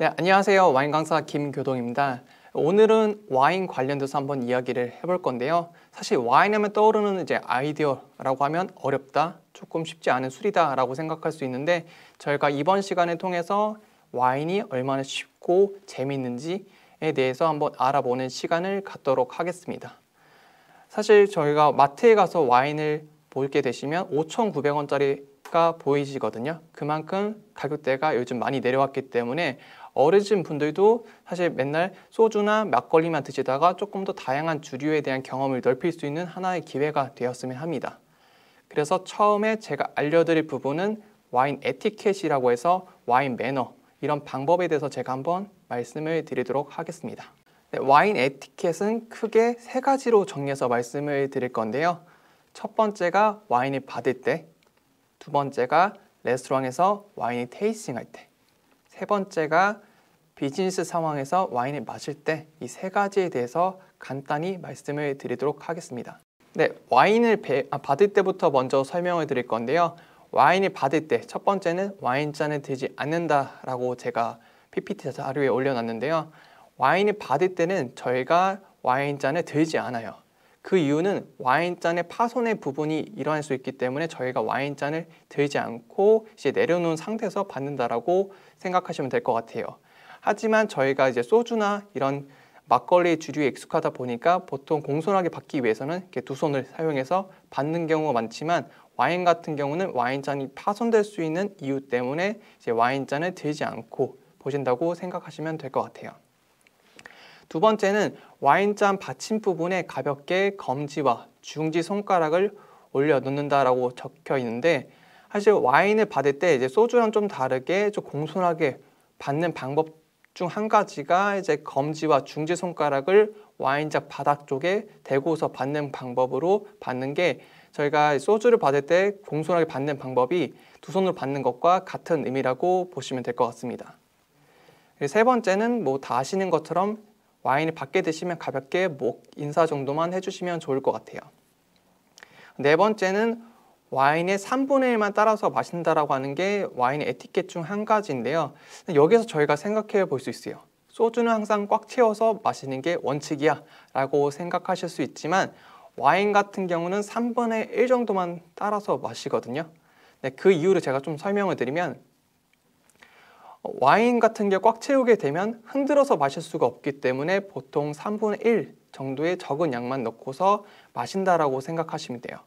네, 안녕하세요. 와인 강사 김교동입니다. 오늘은 와인 관련돼서 한번 이야기를 해볼 건데요. 사실 와인 하면 떠오르는 이제 아이디어라고 하면 어렵다, 조금 쉽지 않은 술이다라고 생각할 수 있는데 저희가 이번 시간을 통해서 와인이 얼마나 쉽고 재미있는지에 대해서 한번 알아보는 시간을 갖도록 하겠습니다. 사실 저희가 마트에 가서 와인을 보게 되시면 5,900원짜리가 보이시거든요. 그만큼 가격대가 요즘 많이 내려왔기 때문에 어르신 분들도 사실 맨날 소주나 막걸리만 드시다가 조금 더 다양한 주류에 대한 경험을 넓힐 수 있는 하나의 기회가 되었으면 합니다. 그래서 처음에 제가 알려드릴 부분은 와인 에티켓이라고 해서 와인 매너 이런 방법에 대해서 제가 한번 말씀을 드리도록 하겠습니다. 네, 와인 에티켓은 크게 세 가지로 정리해서 말씀을 드릴 건데요. 첫 번째가 와인을 받을 때, 두 번째가 레스토랑에서 와인이 테이싱할 때, 세 번째가 비즈니스 상황에서 와인을 마실 때 이 세 가지에 대해서 간단히 말씀을 드리도록 하겠습니다. 네, 와인을 배, 아, 받을 때부터 먼저 설명을 드릴 건데요. 와인을 받을 때 첫 번째는 와인잔을 들지 않는다라고 제가 PPT 자료에 올려놨는데요. 와인을 받을 때는 저희가 와인잔을 들지 않아요. 그 이유는 와인잔의 파손의 부분이 일어날 수 있기 때문에 저희가 와인잔을 들지 않고 이제 내려놓은 상태에서 받는다라고 생각하시면 될 것 같아요. 하지만 저희가 이제 소주나 이런 막걸리 주류에 익숙하다 보니까 보통 공손하게 받기 위해서는 이렇게 두 손을 사용해서 받는 경우가 많지만 와인 같은 경우는 와인잔이 파손될 수 있는 이유 때문에 이제 와인잔을 들지 않고 보신다고 생각하시면 될 것 같아요. 두 번째는 와인잔 받침 부분에 가볍게 검지와 중지 손가락을 올려 놓는다라고 적혀 있는데 사실 와인을 받을 때 이제 소주랑 좀 다르게 좀 공손하게 받는 방법 중한 가지가 이제 검지와 중지 손가락을 와인잔 바닥 쪽에 대고서 받는 방법으로 받는 게 저희가 소주를 받을 때 공손하게 받는 방법이 두 손으로 받는 것과 같은 의미라고 보시면 될 것 같습니다. 세 번째는 뭐 다 아시는 것처럼 와인을 받게 되시면 가볍게 목 인사 정도만 해주시면 좋을 것 같아요. 네 번째는 와인의 3분의 1만 따라서 마신다라고 하는 게 와인의 에티켓 중 한 가지인데요. 여기서 저희가 생각해 볼 수 있어요. 소주는 항상 꽉 채워서 마시는 게 원칙이야 라고 생각하실 수 있지만 와인 같은 경우는 3분의 1 정도만 따라서 마시거든요. 네, 그 이유를 제가 좀 설명을 드리면 어, 와인 같은 게 꽉 채우게 되면 흔들어서 마실 수가 없기 때문에 보통 3분의 1 정도의 적은 양만 넣고서 마신다라고 생각하시면 돼요.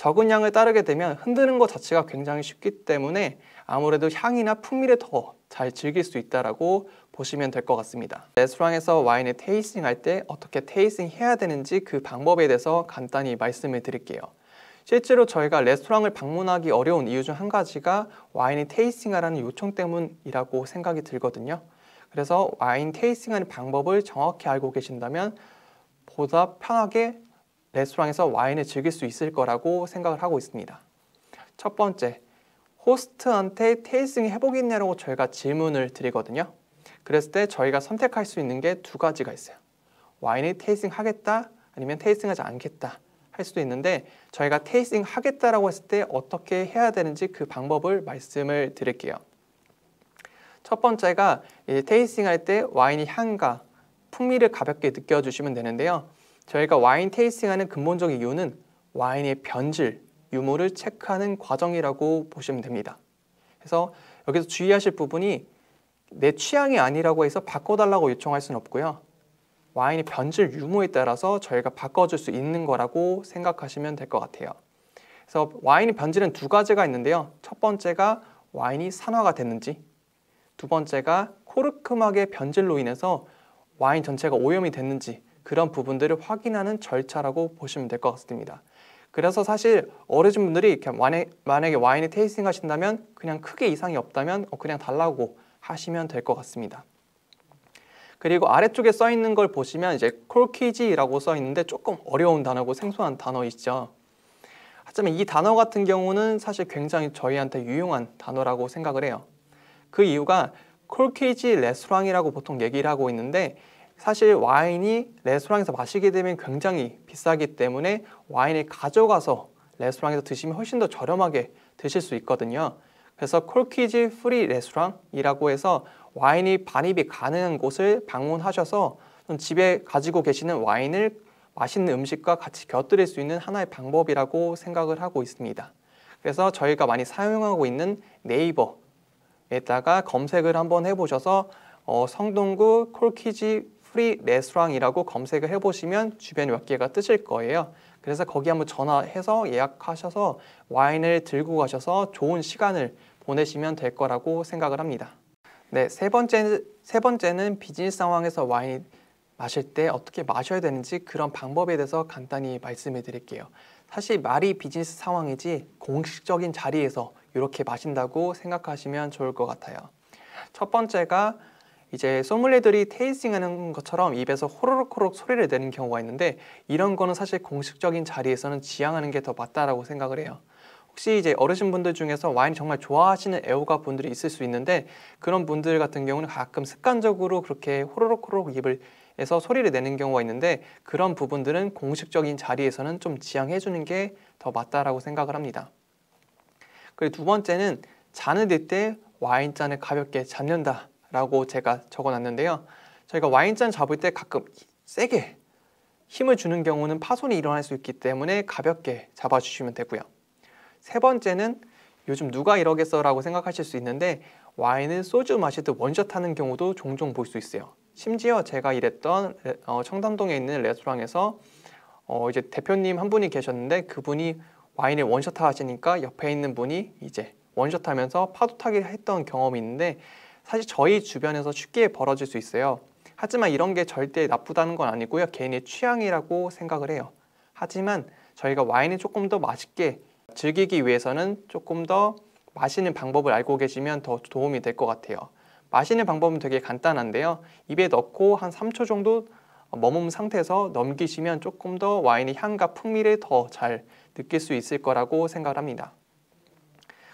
적은 양을 따르게 되면 흔드는 것 자체가 굉장히 쉽기 때문에 아무래도 향이나 풍미를 더 잘 즐길 수 있다라고 보시면 될 것 같습니다. 레스토랑에서 와인을 테이스팅 할때 어떻게 테이스팅 해야 되는지 그 방법에 대해서 간단히 말씀을 드릴게요. 실제로 저희가 레스토랑을 방문하기 어려운 이유 중 한 가지가 와인을 테이스팅하라는 요청 때문이라고 생각이 들거든요. 그래서 와인 테이스팅하는 방법을 정확히 알고 계신다면 보다 편하게 레스토랑에서 와인을 즐길 수 있을 거라고 생각을 하고 있습니다. 첫 번째, 호스트한테 테이스팅 해보겠냐고 저희가 질문을 드리거든요. 그랬을 때 저희가 선택할 수 있는 게 두 가지가 있어요. 와인을 테이스팅 하겠다 아니면 테이스팅 하지 않겠다 할 수도 있는데 저희가 테이스팅 하겠다라고 했을 때 어떻게 해야 되는지 그 방법을 말씀을 드릴게요. 첫 번째가 테이스팅 할때 와인의 향과 풍미를 가볍게 느껴주시면 되는데요. 저희가 와인 테이스팅하는 근본적 이유는 와인의 변질, 유무를 체크하는 과정이라고 보시면 됩니다. 그래서 여기서 주의하실 부분이 내 취향이 아니라고 해서 바꿔달라고 요청할 수는 없고요. 와인의 변질 유무에 따라서 저희가 바꿔줄 수 있는 거라고 생각하시면 될 것 같아요. 그래서 와인의 변질은 두 가지가 있는데요. 첫 번째가 와인이 산화가 됐는지 두 번째가 코르크막의 변질로 인해서 와인 전체가 오염이 됐는지 그런 부분들을 확인하는 절차라고 보시면 될 것 같습니다. 그래서 사실 어르신분들이 만약에 와인을 테이스팅 하신다면 그냥 크게 이상이 없다면 어, 그냥 달라고 하시면 될 것 같습니다. 그리고 아래쪽에 써 있는 걸 보시면 이제 콜키지라고 써 있는데 조금 어려운 단어고 생소한 단어이죠. 하지만 이 단어 같은 경우는 사실 굉장히 저희한테 유용한 단어라고 생각을 해요. 그 이유가 콜키지 레스토랑이라고 보통 얘기를 하고 있는데 사실 와인이 레스토랑에서 마시게 되면 굉장히 비싸기 때문에 와인을 가져가서 레스토랑에서 드시면 훨씬 더 저렴하게 드실 수 있거든요. 그래서 콜키지 프리 레스토랑이라고 해서 와인이 반입이 가능한 곳을 방문하셔서 집에 가지고 계시는 와인을 맛있는 음식과 같이 곁들일 수 있는 하나의 방법이라고 생각을 하고 있습니다. 그래서 저희가 많이 사용하고 있는 네이버에다가 검색을 한번 해보셔서 어, 성동구 콜키지 프리 레스토랑이라고 검색을 해보시면 주변에 몇 개가 뜨실 거예요. 그래서 거기 한번 전화해서 예약하셔서 와인을 들고 가셔서 좋은 시간을 보내시면 될 거라고 생각을 합니다. 네, 세 번째 세 번째는 비즈니스 상황에서 와인 마실 때 어떻게 마셔야 되는지 그런 방법에 대해서 간단히 말씀해 드릴게요. 사실 말이 비즈니스 상황이지 공식적인 자리에서 이렇게 마신다고 생각하시면 좋을 것 같아요. 첫 번째가 이제 소믈리들이 테이스팅하는 것처럼 입에서 호로록호록 소리를 내는 경우가 있는데 이런 거는 사실 공식적인 자리에서는 지양하는 게 더 맞다라고 생각을 해요. 혹시 이제 어르신분들 중에서 와인 정말 좋아하시는 애호가 분들이 있을 수 있는데 그런 분들 같은 경우는 가끔 습관적으로 그렇게 호로록호록 입을 에서 소리를 내는 경우가 있는데 그런 부분들은 공식적인 자리에서는 좀 지양해 주는 게 더 맞다라고 생각을 합니다. 그리고 두 번째는 잔을 들때 와인잔을 가볍게 잡는다 라고 제가 적어놨는데요. 저희가 와인잔 잡을 때 가끔 세게 힘을 주는 경우는 파손이 일어날 수 있기 때문에 가볍게 잡아주시면 되고요. 세 번째는 요즘 누가 이러겠어 라고 생각하실 수 있는데 와인을 소주 마시듯 원샷 하는 경우도 종종 볼 수 있어요. 심지어 제가 일했던 어, 청담동에 있는 레스토랑에서 어 이제 대표님 한 분이 계셨는데 그분이 와인을 원샷 하시니까 옆에 있는 분이 이제 원샷 하면서 파도 타기 를 했던 경험이 있는데 사실 저희 주변에서 쉽게 벌어질 수 있어요. 하지만 이런 게 절대 나쁘다는 건 아니고요. 개인의 취향이라고 생각을 해요. 하지만 저희가 와인을 조금 더 맛있게 즐기기 위해서는 조금 더 마시는 방법을 알고 계시면 더 도움이 될 것 같아요. 마시는 방법은 되게 간단한데요. 입에 넣고 한 3초 정도 머문 상태에서 넘기시면 조금 더 와인의 향과 풍미를 더 잘 느낄 수 있을 거라고 생각합니다.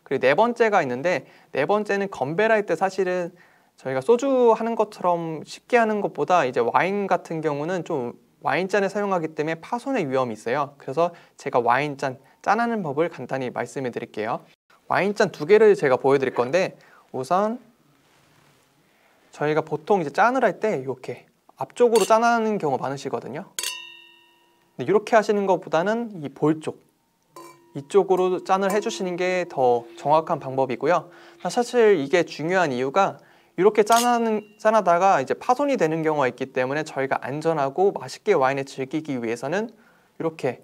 그리고 네 번째가 있는데 네 번째는 건배라 할때 사실은 저희가 소주 하는 것처럼 쉽게 하는 것보다 이제 와인 같은 경우는 좀 와인잔을 사용하기 때문에 파손의 위험이 있어요. 그래서 제가 와인잔 짠하는 법을 간단히 말씀해 드릴게요. 와인잔 두 개를 제가 보여드릴 건데 우선 저희가 보통 이제 짠을 할 때 이렇게 앞쪽으로 짠하는 경우 많으시거든요. 근데 이렇게 하시는 것보다는 이 볼 쪽, 이쪽으로 짠을 해주시는 게 더 정확한 방법이고요. 사실 이게 중요한 이유가 이렇게 짠하는, 짠하다가 이제 파손이 되는 경우가 있기 때문에 저희가 안전하고 맛있게 와인을 즐기기 위해서는 이렇게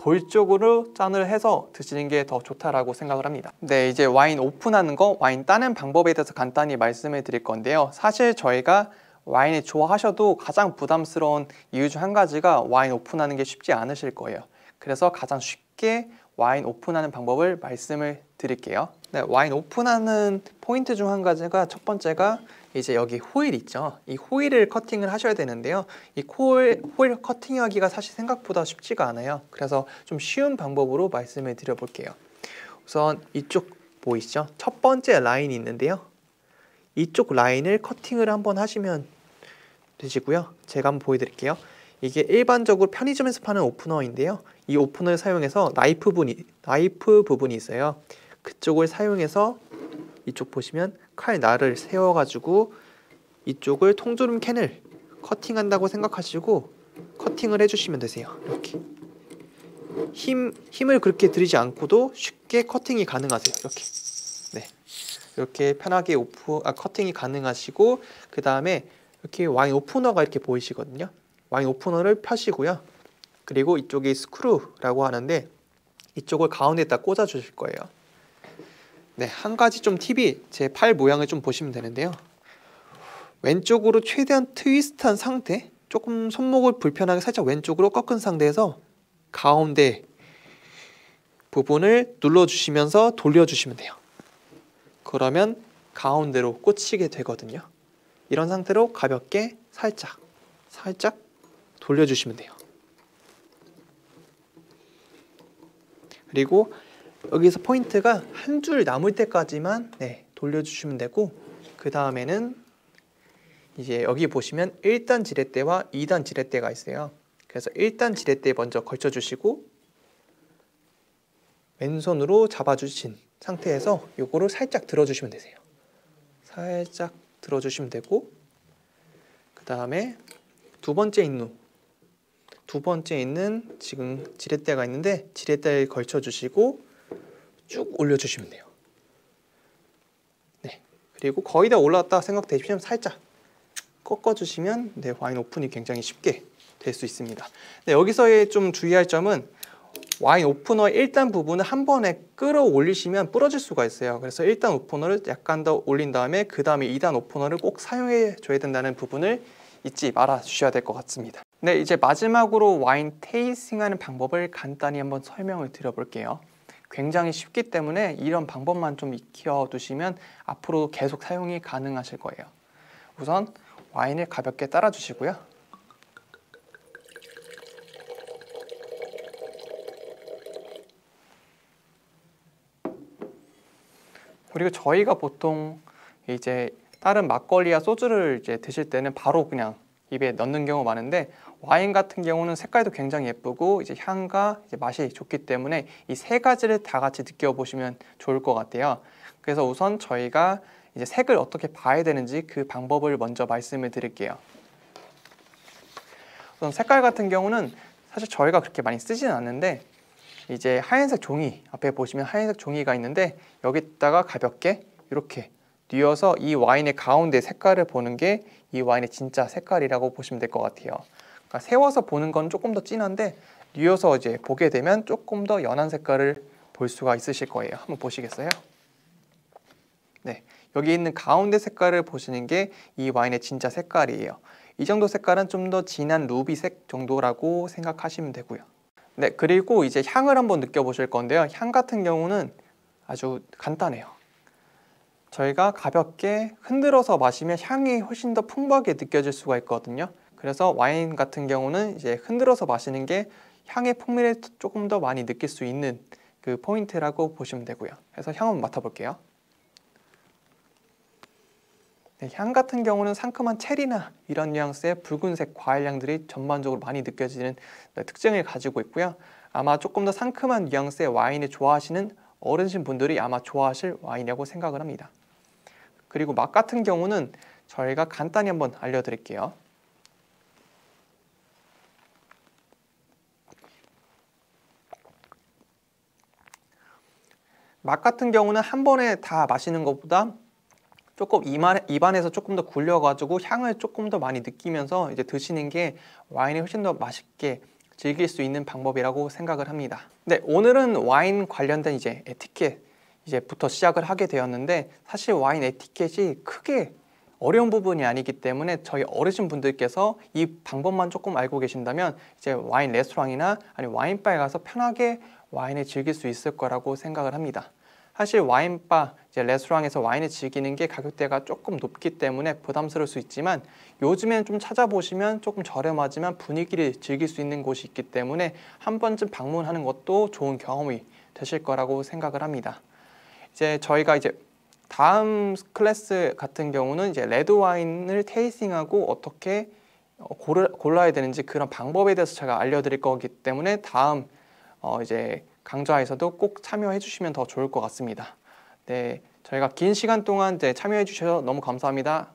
볼 쪽으로 짠을 해서 드시는 게 더 좋다라고 생각을 합니다 네 이제 와인 오픈하는 거 와인 따는 방법에 대해서 간단히 말씀을 드릴 건데요 사실 저희가 와인을 좋아하셔도 가장 부담스러운 이유 중 한 가지가 와인 오픈하는 게 쉽지 않으실 거예요 그래서 가장 쉽게 와인 오픈하는 방법을 말씀을 드릴게요. 네, 와인 오픈하는 포인트 중 한 가지가 첫 번째가 이제 여기 호일 있죠. 이 호일을 커팅을 하셔야 되는데요. 이 호일, 호일 커팅하기가 사실 생각보다 쉽지가 않아요. 그래서 좀 쉬운 방법으로 말씀을 드려볼게요. 우선 이쪽 보이시죠? 뭐 첫 번째 라인이 있는데요. 이쪽 라인을 커팅을 한번 하시면 되시고요. 제가 한번 보여드릴게요. 이게 일반적으로 편의점에서 파는 오프너인데요. 이 오프너를 사용해서 나이프 부분이 나이프 부분이 있어요. 그쪽을 사용해서 이쪽 보시면 칼 날을 세워 가지고 이쪽을 통조림 캔을 커팅한다고 생각하시고 커팅을 해 주시면 되세요. 이렇게. 힘 힘을 그렇게 들이지 않고도 쉽게 커팅이 가능하세요. 이렇게. 네. 이렇게 편하게 오프 아 커팅이 가능하시고 그다음에 이렇게 왕 오프너가 이렇게 보이시거든요. 와인 오프너를 펴시고요. 그리고 이쪽이 스크루라고 하는데 이쪽을 가운데다 꽂아 주실 거예요. 네, 한 가지 좀 팁이 제 팔 모양을 좀 보시면 되는데요. 왼쪽으로 최대한 트위스트한 상태, 조금 손목을 불편하게 살짝 왼쪽으로 꺾은 상태에서 가운데 부분을 눌러주시면서 돌려주시면 돼요. 그러면 가운데로 꽂히게 되거든요. 이런 상태로 가볍게 살짝, 살짝 돌려주시면 돼요. 그리고 여기서 포인트가 한 줄 남을 때까지만 네, 돌려주시면 되고 그 다음에는 이제 여기 보시면 1단 지렛대와 2단 지렛대가 있어요. 그래서 1단 지렛대 먼저 걸쳐주시고 왼손으로 잡아주신 상태에서 요거를 살짝 들어주시면 되세요. 살짝 들어주시면 되고 그 다음에 두 번째 인누 두 번째 있는 지금 지렛대가 있는데 지렛대에 걸쳐주시고 쭉 올려주시면 돼요. 네, 그리고 거의 다 올라왔다 생각되시면 살짝 꺾어주시면 네, 와인 오픈이 굉장히 쉽게 될 수 있습니다. 네, 여기서의 좀 주의할 점은 와인 오프너 1단 부분을 한 번에 끌어올리시면 부러질 수가 있어요. 그래서 1단 오프너를 약간 더 올린 다음에 그 다음에 2단 오프너를 꼭 사용해 줘야 된다는 부분을 잊지 말아 주셔야 될 것 같습니다. 네, 이제 마지막으로 와인 테이싱하는 방법을 간단히 한번 설명을 드려볼게요. 굉장히 쉽기 때문에 이런 방법만 좀 익혀두시면 앞으로 계속 사용이 가능하실 거예요. 우선 와인을 가볍게 따라주시고요. 그리고 저희가 보통 이제 다른 막걸리와 소주를 이제 드실 때는 바로 그냥 입에 넣는 경우 가 많은데 와인 같은 경우는 색깔도 굉장히 예쁘고 이제 향과 이제 맛이 좋기 때문에 이 세 가지를 다 같이 느껴보시면 좋을 것 같아요. 그래서 우선 저희가 이제 색을 어떻게 봐야 되는지 그 방법을 먼저 말씀을 드릴게요. 우선 색깔 같은 경우는 사실 저희가 그렇게 많이 쓰진 않는데 이제 하얀색 종이 앞에 보시면 하얀색 종이가 있는데 여기다가 가볍게 이렇게 뉘어서 이 와인의 가운데 색깔을 보는 게 이 와인의 진짜 색깔이라고 보시면 될 것 같아요. 그러니까 세워서 보는 건 조금 더 진한데 뉘어서 이제 보게 되면 조금 더 연한 색깔을 볼 수가 있으실 거예요. 한번 보시겠어요? 네, 여기 있는 가운데 색깔을 보시는 게 이 와인의 진짜 색깔이에요. 이 정도 색깔은 좀 더 진한 루비색 정도라고 생각하시면 되고요. 네, 그리고 이제 향을 한번 느껴보실 건데요. 향 같은 경우는 아주 간단해요. 저희가 가볍게 흔들어서 마시면 향이 훨씬 더 풍부하게 느껴질 수가 있거든요. 그래서 와인 같은 경우는 이제 흔들어서 마시는 게 향의 풍미를 조금 더 많이 느낄 수 있는 그 포인트라고 보시면 되고요. 그래서 향 한번 맡아볼게요. 네, 향 같은 경우는 상큼한 체리나 이런 뉘앙스의 붉은색 과일 향들이 전반적으로 많이 느껴지는 네, 특징을 가지고 있고요. 아마 조금 더 상큼한 뉘앙스의 와인을 좋아하시는 어르신 분들이 아마 좋아하실 와인이라고 생각을 합니다. 그리고 맛 같은 경우는 저희가 간단히 한번 알려드릴게요. 맛 같은 경우는 한 번에 다 마시는 것보다 조금 입안에서 조금 더 굴려가지고 향을 조금 더 많이 느끼면서 이제 드시는 게 와인이 훨씬 더 맛있게 즐길 수 있는 방법이라고 생각을 합니다. 네, 오늘은 와인 관련된 이제 에티켓 이제부터 시작을 하게 되었는데 사실 와인 에티켓이 크게 어려운 부분이 아니기 때문에 저희 어르신 분들께서 이 방법만 조금 알고 계신다면 이제 와인 레스토랑이나 아니 와인바에 가서 편하게 와인을 즐길 수 있을 거라고 생각을 합니다. 사실 와인바, 이제 레스토랑에서 와인을 즐기는 게 가격대가 조금 높기 때문에 부담스러울 수 있지만 요즘엔좀 찾아보시면 조금 저렴하지만 분위기를 즐길 수 있는 곳이 있기 때문에 한 번쯤 방문하는 것도 좋은 경험이 되실 거라고 생각을 합니다. 이제 저희가 이제 다음 클래스 같은 경우는 이제 레드 와인을 테이싱하고 어떻게 어, 고르, 골라야 되는지 그런 방법에 대해서 제가 알려드릴 거기 때문에 다음 어, 이제 강좌에서도 꼭 참여해 주시면 더 좋을 것 같습니다. 네, 저희가 긴 시간 동안 이제 참여해 주셔서 너무 감사합니다.